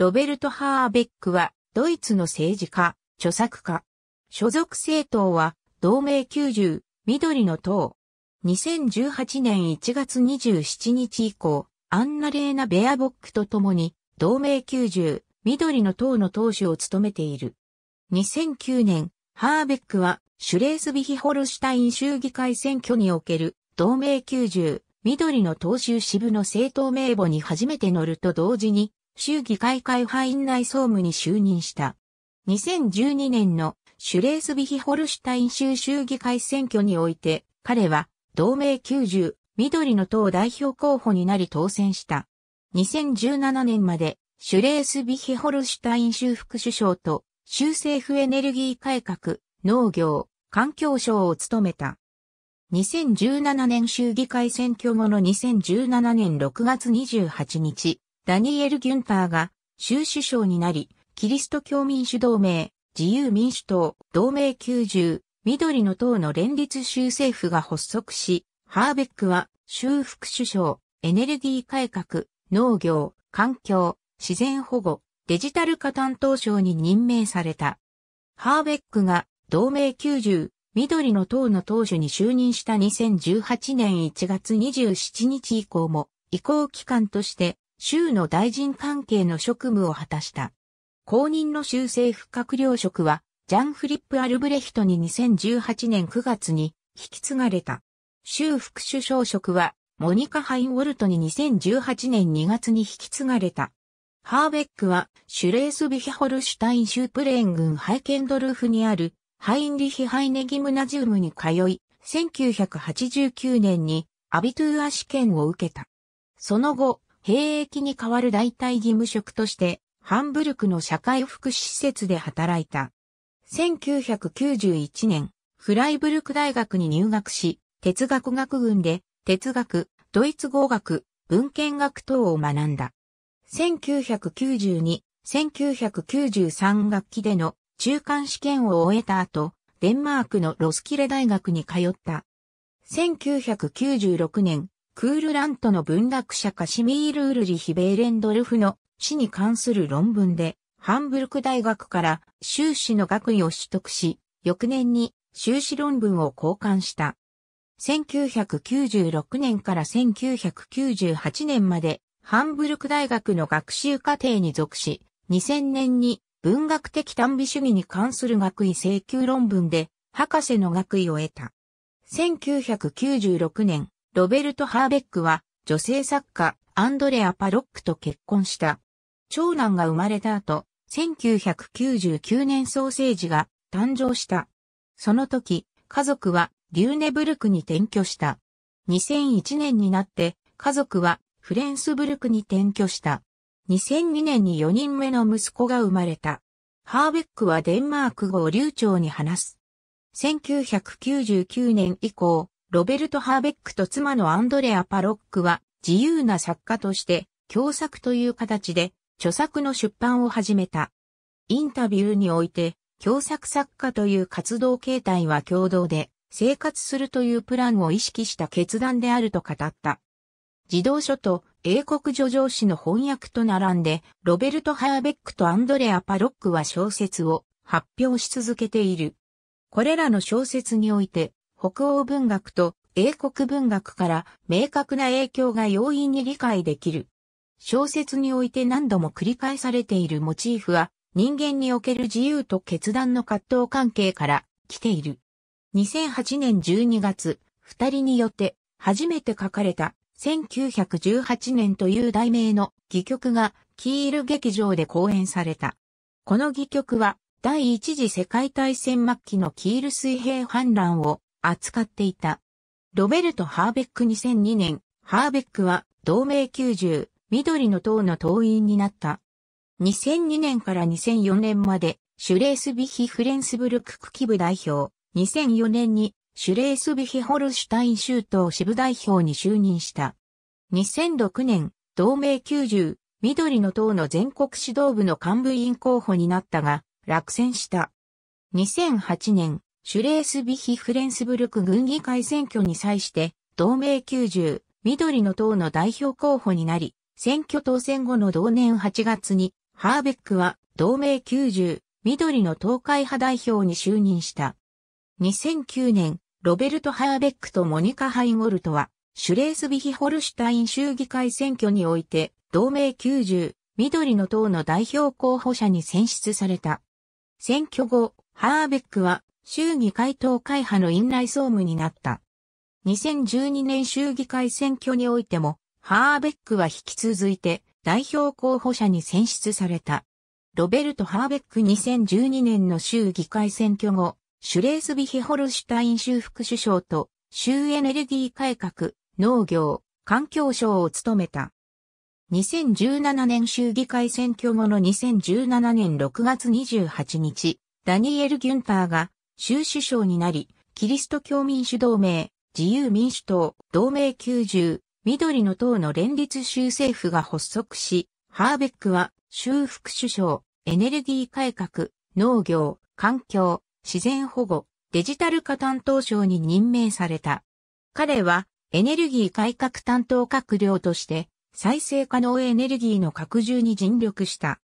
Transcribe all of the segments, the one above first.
ロベルト・ハーベックは、ドイツの政治家、著作家。所属政党は、同盟90、緑の党。2018年1月27日以降、アンナ・レーナ・ベアボックと共に、同盟90、緑の党の党首を務めている。2009年、ハーベックは、シュレースビヒホルシュタイン州議会選挙における、同盟90、緑の党首支部の政党名簿に初めて乗ると同時に、州議会会派院内総務に就任した。2012年のシュレースビヒホルシュタイン州州議会選挙において、彼は同盟90、緑の党代表候補になり当選した。2017年までシュレースビヒホルシュタイン州副首相と州政府エネルギー改革、農業、環境省を務めた。2017年州議会選挙後の2017年6月28日、ダニエル・ギュンパーが州首相になり、キリスト教民主同盟、自由民主党、同盟90、緑の党の連立州政府が発足し、ハーベックは州副首相、エネルギー改革、農業、環境、自然保護、デジタル化担当省に任命された。ハーベックが同盟90、緑の党の党首に就任した2018年1月27日以降も移行期間として州の大臣関係の職務を果たした。公認の州政府閣僚職は、ジャン・フリップ・アルブレヒトに2018年9月に引き継がれた。州副首相職は、モニカ・ハイン・ウォルトに2018年2月に引き継がれた。ハーベックは、シュレースビヒホルシュタイン州プレーン郡ハイケンドルフにある、ハインリヒ・ハイネギムナジウムに通い、1989年にアビトゥーア試験を受けた。その後、兵役に代わる代替義務職として、ハンブルクの社会福祉施設で働いた。1991年、フライブルク大学に入学し、哲学学群で、哲学、ドイツ語学、文献学等を学んだ。1992、1993学期での中間試験を終えた後、デンマークのロスキレ大学に通った。1996年、クールラントの文学者カシミール・ウルリヒ・ベーレンドルフの死に関する論文で、ハンブルク大学から修士の学位を取得し、翌年に修士論文を交換した。1996年から1998年まで、ハンブルク大学の学習課程に属し、2000年に文学的短美主義に関する学位請求論文で、博士の学位を得た。1996年、ロベルト・ハーベックは女性作家アンドレア・パロックと結婚した。長男が生まれた後、1999年ソーセージが誕生した。その時、家族はリューネブルクに転居した。2001年になって家族はフレンスブルクに転居した。2002年に4人目の息子が生まれた。ハーベックはデンマーク語を流暢に話す。1999年以降、ロベルト・ハーベックと妻のアンドレア・パロックは自由な作家として共作という形で著作の出版を始めた。インタビューにおいて共作作家という活動形態は共同で生活するというプランを意識した決断であると語った。児童書と英国叙情詩の翻訳と並んで、ロベルト・ハーベックとアンドレア・パロックは小説を発表し続けている。これらの小説において、北欧文学と英国文学から明確な影響が容易に理解できる。小説において何度も繰り返されているモチーフは人間における自由と決断の葛藤関係から来ている。2008年12月、二人によって初めて書かれた1918年という題名の戯曲がキール劇場で公演された。この戯曲は第一次世界大戦末期のキール水平反乱を扱っていた。ロベルト・ハーベック2002年、ハーベックは同盟90、緑の党の党員になった。2002年から2004年まで、シュレースビヒ・フレンスブルク区基部代表、2004年にシュレースビヒ・ホルシュタイン州党支部代表に就任した。2006年、同盟90、緑の党の全国指導部の幹部委員候補になったが、落選した。2008年、シュレースビヒ・フレンスブルク軍議会選挙に際して、同盟90、緑の党の代表候補になり、選挙当選後の同年8月に、ハーベックは同盟90、緑の党会派代表に就任した。2009年、ロベルト・ハーベックとモニカ・ハイゴルトは、シュレースビヒ・ホルシュタイン州議会選挙において、同盟90、緑の党の代表候補者に選出された。選挙後、ハーベックは衆議会党会派の院内総務になった。2012年衆議会選挙においても、ハーベックは引き続いて代表候補者に選出された。ロベルト・ハーベック2012年の衆議会選挙後、シュレースビヒホルシュタイン州副首相と州エネルギー改革、農業、環境省を務めた。2017年衆議会選挙後の2017年6月28日、ダニエル・ギュンパーが州首相になり、キリスト教民主同盟、自由民主党、同盟90、緑の党の連立州政府が発足し、ハーベックは州副首相、エネルギー改革、農業、環境、自然保護、デジタル化担当省に任命された。彼はエネルギー改革担当閣僚として再生可能エネルギーの拡充に尽力した。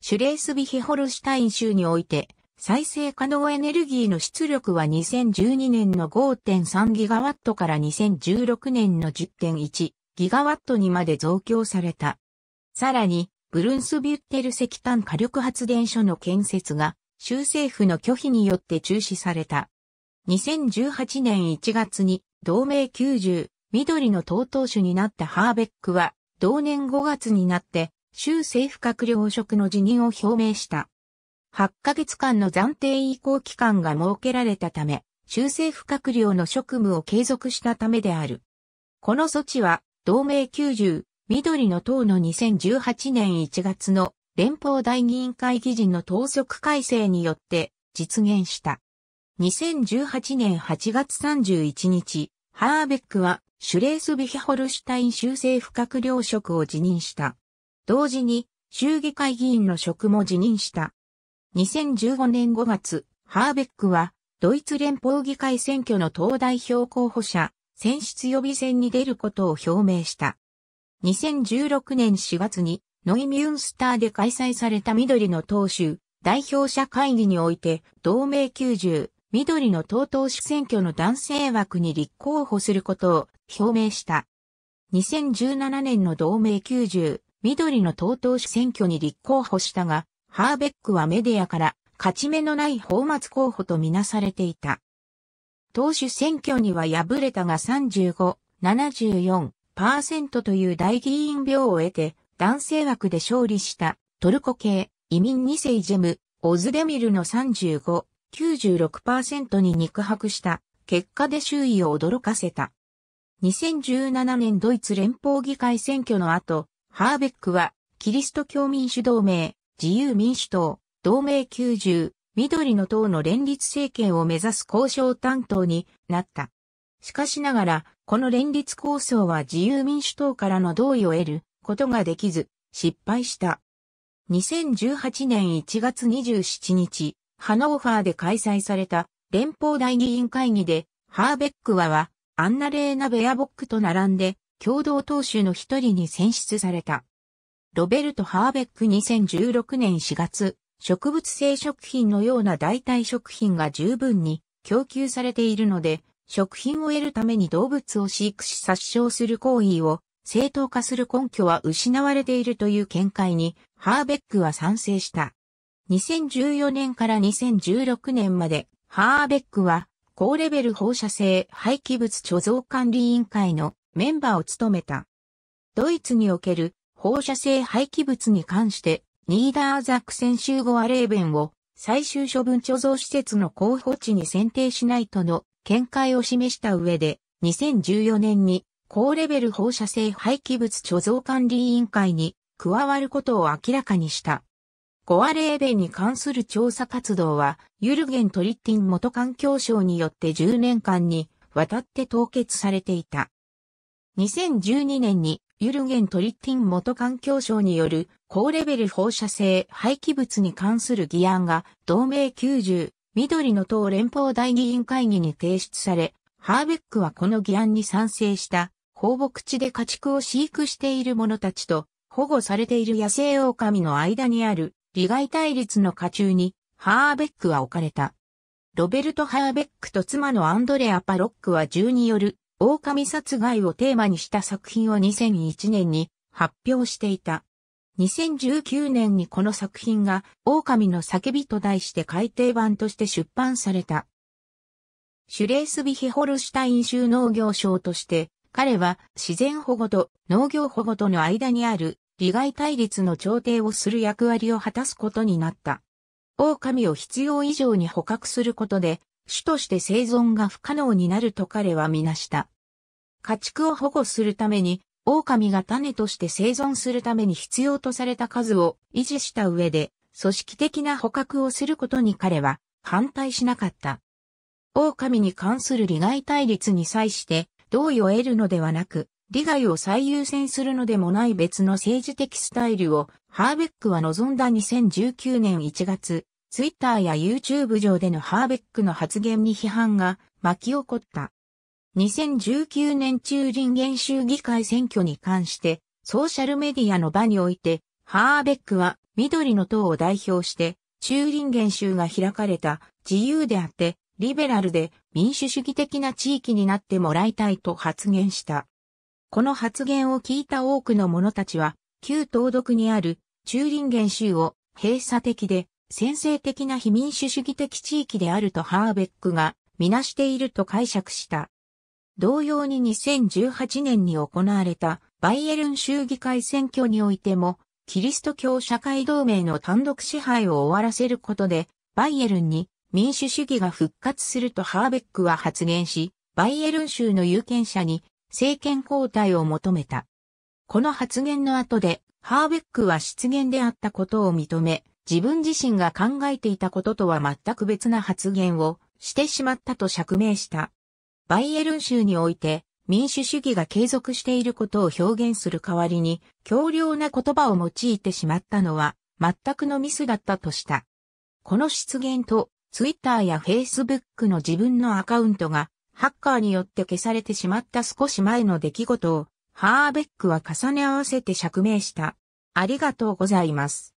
シュレースビヒホルシュタイン州において再生可能エネルギーの出力は2012年の 5.3GW から2016年の 10.1GW にまで増強された。さらに、ブルンスビュッテル石炭火力発電所の建設が、州政府の拒否によって中止された。2018年1月に、同盟90、緑の党党首になったハーベックは、同年5月になって、州政府閣僚職の辞任を表明した。8ヶ月間の暫定移行期間が設けられたため、州政府閣僚の職務を継続したためである。この措置は、同盟90、緑の党の2018年1月の連邦大議員会議人の党則改正によって実現した。2018年8月31日、ハーベックはシュレースビヒホルシュタイン州政府閣僚職を辞任した。同時に、州議会議員の職も辞任した。2015年5月、ハーベックは、ドイツ連邦議会選挙の党代表候補者、選出予備選に出ることを表明した。2016年4月に、ノイミュンスターで開催された緑の党首、代表者会議において、同盟90、緑の党党首選挙の男性枠に立候補することを表明した。2017年の同盟90、緑の党党首選挙に立候補したが、ハーベックはメディアから勝ち目のない放末候補とみなされていた。党首選挙には敗れたが35、74%という大議員票を得て男性枠で勝利したトルコ系移民2世ジェム、オズデミルの35、96%に肉薄した結果で周囲を驚かせた。2017年ドイツ連邦議会選挙の後、ハーベックはキリスト教民主同盟自由民主党、同盟90、緑の党の連立政権を目指す交渉担当になった。しかしながら、この連立構想は自由民主党からの同意を得ることができず、失敗した。2018年1月27日、ハノーファーで開催された連邦大議員会議で、ハーベックワは、アンナレーナ・ベアボックと並んで、共同党首の一人に選出された。ロベルト・ハーベック2016年4月、植物性食品のような代替食品が十分に供給されているので、食品を得るために動物を飼育し殺傷する行為を正当化する根拠は失われているという見解に、ハーベックは賛成した。2014年から2016年まで、ハーベックは、高レベル放射性廃棄物貯蔵管理委員会のメンバーを務めた。ドイツにおける放射性廃棄物に関して、ニーダーザク先週後アレーベンを最終処分貯蔵施設の候補地に選定しないとの見解を示した上で、2014年に高レベル放射性廃棄物貯蔵管理委員会に加わることを明らかにした。ゴアレーベンに関する調査活動は、ユルゲン・トリッティン元環境省によって10年間にわたって凍結されていた。2012年にユルゲン・トリッティン元環境省による高レベル放射性廃棄物に関する議案が同盟90緑の党連邦大議員会議に提出され、ハーベックはこの議案に賛成した放牧地で家畜を飼育している者たちと保護されている野生狼の間にある利害対立の下中にハーベックは置かれた。ロベルト・ハーベックと妻のアンドレア・パロックは銃による狼殺害をテーマにした作品を2001年に発表していた。2019年にこの作品が狼の叫びと題して改訂版として出版された。シュレースビヒホルシュタイン州農業省として、彼は自然保護と農業保護との間にある利害対立の調停をする役割を果たすことになった。狼を必要以上に捕獲することで種として生存が不可能になると彼はみなした。家畜を保護するために、狼が種として生存するために必要とされた数を維持した上で、組織的な捕獲をすることに彼は反対しなかった。狼に関する利害対立に際して同意を得るのではなく、利害を最優先するのでもない別の政治的スタイルをハーベックは望んだ2019年1月、ツイッターや YouTube 上でのハーベックの発言に批判が巻き起こった。2019年中林元州議会選挙に関して、ソーシャルメディアの場において、ハーベックは緑の党を代表して、中林元州が開かれた自由であって、リベラルで民主主義的な地域になってもらいたいと発言した。この発言を聞いた多くの者たちは、旧東独にある中林元州を閉鎖的で先制的な非民主主義的地域であるとハーベックがみなしていると解釈した。同様に2018年に行われたバイエルン州議会選挙においても、キリスト教社会同盟の単独支配を終わらせることで、バイエルンに民主主義が復活するとハーベックは発言し、バイエルン州の有権者に政権交代を求めた。この発言の後で、ハーベックは失言であったことを認め、自分自身が考えていたこととは全く別な発言をしてしまったと釈明した。バイエルン州において民主主義が継続していることを表現する代わりに強量な言葉を用いてしまったのは全くのミスだったとした。この失言とツイッターやフェイスブックの自分のアカウントがハッカーによって消されてしまった少し前の出来事をハーベックは重ね合わせて釈明した。ありがとうございます。